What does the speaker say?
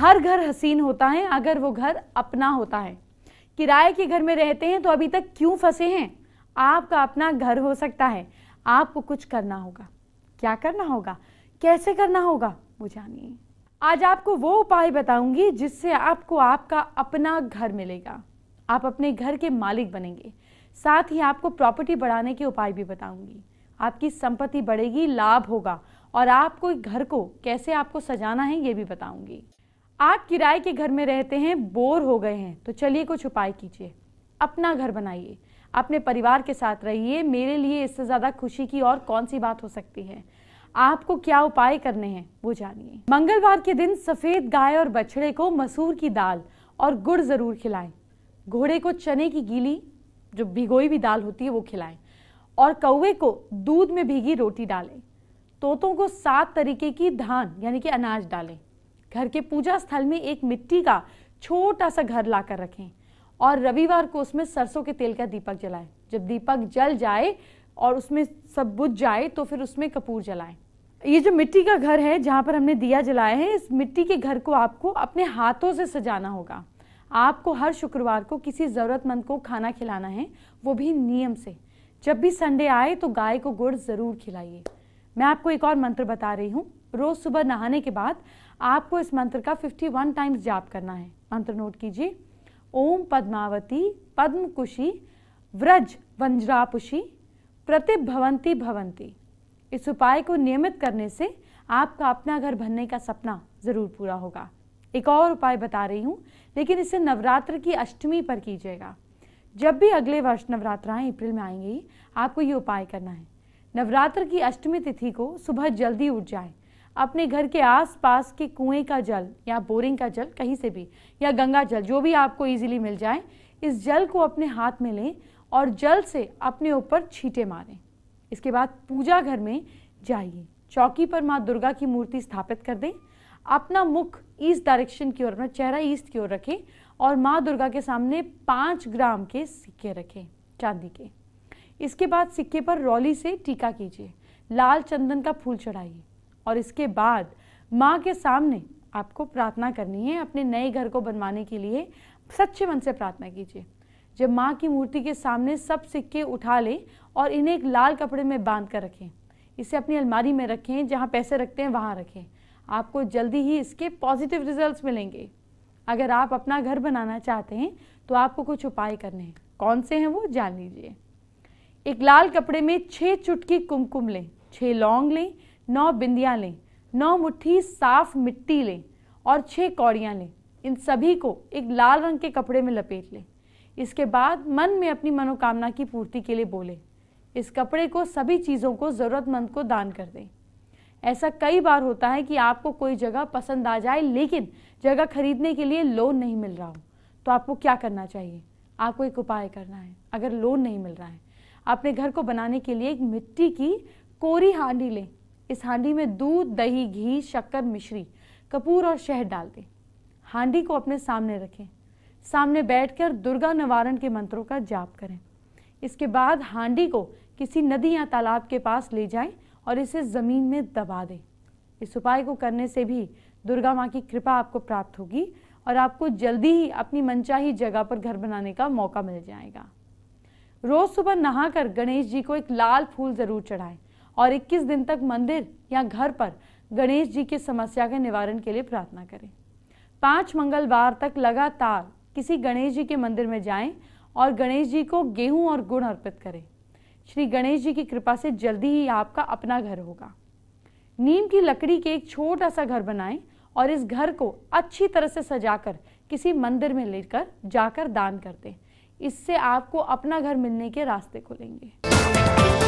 हर घर हसीन होता है अगर वो घर अपना होता है किराए के घर में रहते हैं तो अभी तक क्यों फंसे हैं आपका अपना घर हो सकता है आपको कुछ करना होगा क्या करना होगा कैसे करना होगा वो जानिए आज आपको वो उपाय बताऊंगी जिससे आपको आपका अपना घर मिलेगा आप अपने घर के मालिक बनेंगे साथ ही आपको प्रॉपर्टी बढ़ाने के उपाय भी बताऊंगी आपकी संपत्ति बढ़ेगी लाभ होगा और आपको घर को कैसे आपको सजाना है ये भी बताऊंगी आप किराए के घर में रहते हैं बोर हो गए हैं तो चलिए कुछ उपाय कीजिए अपना घर बनाइए अपने परिवार के साथ रहिए मेरे लिए इससे ज़्यादा खुशी की और कौन सी बात हो सकती है आपको क्या उपाय करने हैं वो जानिए मंगलवार के दिन सफ़ेद गाय और बछड़े को मसूर की दाल और गुड़ ज़रूर खिलाएं घोड़े को चने की गीली जो भिगोई हुई दाल होती है वो खिलाएं और कौवे को दूध में भीगी रोटी डालें तोतों को सात तरीके की धान यानी कि अनाज डालें घर के पूजा स्थल में एक मिट्टी का छोटा सा घर लाकर रखें और रविवार को उसमें सरसों के तेल का दीपक जलाएं जब दीपक जल जाए और उसमें सब बुझ जाए तो फिर उसमें कपूर जलाएं ये जो मिट्टी का घर है जहाँ पर हमने दिया जलाया है इस मिट्टी के घर को आपको अपने हाथों से सजाना होगा आपको हर शुक्रवार को किसी ज़रूरतमंद को खाना खिलाना है वो भी नियम से जब भी संडे आए तो गाय को गुड़ ज़रूर खिलाइए मैं आपको एक और मंत्र बता रही हूँ रोज़ सुबह नहाने के बाद आपको इस मंत्र का 51 टाइम्स जाप करना है मंत्र नोट कीजिए ओम पद्मावती पद्मकुशी व्रज वंज्रापुषी प्रतिभवंती भवंती इस उपाय को नियमित करने से आपका अपना घर भरने का सपना ज़रूर पूरा होगा एक और उपाय बता रही हूँ लेकिन इसे नवरात्र की अष्टमी पर कीजिएगा जब भी अगले वर्ष नवरात्राएं अप्रैल में आएंगी आपको ये उपाय करना है नवरात्र की अष्टमी तिथि को सुबह जल्दी उठ जाए अपने घर के आसपास के कुएं का जल या बोरिंग का जल कहीं से भी या गंगा जल जो भी आपको इजीली मिल जाए इस जल को अपने हाथ में लें और जल से अपने ऊपर छींटे मारें इसके बाद पूजा घर में जाइए चौकी पर माँ दुर्गा की मूर्ति स्थापित कर दें अपना मुख ईस्ट डायरेक्शन की ओर अपना चेहरा ईस्ट की ओर रखें और माँ दुर्गा के सामने पाँच ग्राम के सिक्के रखें चांदी के इसके बाद सिक्के पर रौली से टीका कीजिए लाल चंदन का फूल चढ़ाइए और इसके बाद माँ के सामने आपको प्रार्थना करनी है अपने नए घर को बनवाने के लिए सच्चे मन से प्रार्थना कीजिए जब माँ की मूर्ति के सामने सब सिक्के उठा लें और इन्हें एक लाल कपड़े में बांध कर रखें इसे अपनी अलमारी में रखें जहाँ पैसे रखते हैं वहाँ रखें आपको जल्दी ही इसके पॉजिटिव रिजल्ट्स मिलेंगे अगर आप अपना घर बनाना चाहते हैं तो आपको कुछ उपाय करने हैं कौन से हैं वो जान लीजिए एक लाल कपड़े में छः चुटकी कुमकुम लें छः लौंग लें नौ बिंदियाँ लें नौ मुट्ठी साफ मिट्टी लें और छः कौड़ियाँ लें इन सभी को एक लाल रंग के कपड़े में लपेट लें इसके बाद मन में अपनी मनोकामना की पूर्ति के लिए बोले इस कपड़े को सभी चीज़ों को ज़रूरतमंद को दान कर दें ऐसा कई बार होता है कि आपको कोई जगह पसंद आ जाए लेकिन जगह खरीदने के लिए लोन नहीं मिल रहा हो तो आपको क्या करना चाहिए आपको एक उपाय करना है अगर लोन नहीं मिल रहा है अपने घर को बनाने के लिए एक मिट्टी की कोरी हांडी लें इस हांडी में दूध दही घी शक्कर मिश्री कपूर और शहद डाल दें हांडी को अपने सामने रखें सामने बैठकर दुर्गा निवारण के मंत्रों का जाप करें इसके बाद हांडी को किसी नदी या तालाब के पास ले जाएं और इसे ज़मीन में दबा दें इस उपाय को करने से भी दुर्गा माँ की कृपा आपको प्राप्त होगी और आपको जल्दी ही अपनी मनचाही जगह पर घर बनाने का मौका मिल जाएगा रोज़ सुबह नहाकर गणेश जी को एक लाल फूल ज़रूर चढ़ाएं और 21 दिन तक मंदिर या घर पर गणेश जी की समस्या के निवारण के लिए प्रार्थना करें पांच मंगलवार तक लगातार किसी गणेश जी के मंदिर में जाएं और गणेश जी को गेहूं और गुण अर्पित करें श्री गणेश जी की कृपा से जल्दी ही आपका अपना घर होगा नीम की लकड़ी के एक छोटा सा घर बनाएं और इस घर को अच्छी तरह से सजाकर किसी मंदिर में लेकर जाकर दान कर दें इससे आपको अपना घर मिलने के रास्ते खुलेंगे